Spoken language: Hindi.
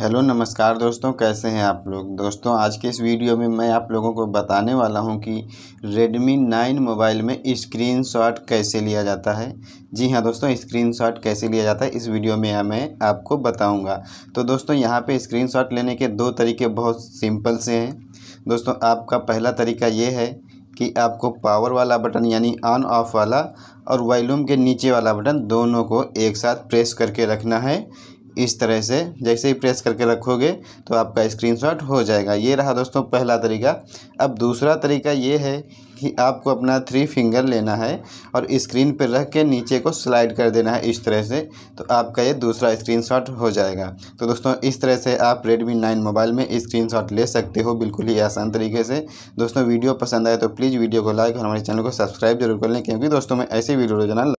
हेलो नमस्कार दोस्तों कैसे हैं आप लोग दोस्तों आज के इस वीडियो में मैं आप लोगों को बताने वाला हूं कि Redmi 9 मोबाइल में स्क्रीनशॉट कैसे लिया जाता है जी हाँ दोस्तों स्क्रीनशॉट कैसे लिया जाता है इस वीडियो में मैं आपको बताऊंगा तो दोस्तों यहां पे स्क्रीनशॉट लेने के दो तरीके बहुत सिंपल से हैं दोस्तों आपका पहला तरीका ये है कि आपको पावर वाला बटन यानी ऑन ऑफ वाला और वॉल्यूम के नीचे वाला बटन दोनों को एक साथ प्रेस करके रखना है इस तरह से जैसे ही प्रेस करके रखोगे तो आपका स्क्रीनशॉट हो जाएगा ये रहा दोस्तों पहला तरीका अब दूसरा तरीका ये है कि आपको अपना थ्री फिंगर लेना है और स्क्रीन पर रख के नीचे को स्लाइड कर देना है इस तरह से तो आपका ये दूसरा स्क्रीनशॉट हो जाएगा तो दोस्तों इस तरह से आप रेडमी नाइन मोबाइल में स्क्रीनशॉट ले सकते हो बिल्कुल ही आसान तरीके से दोस्तों वीडियो पसंद आए तो प्लीज़ वीडियो को लाइक और हमारे चैनल को सब्सक्राइब जरूर कर लें क्योंकि दोस्तों में ऐसे वीडियो रोजाना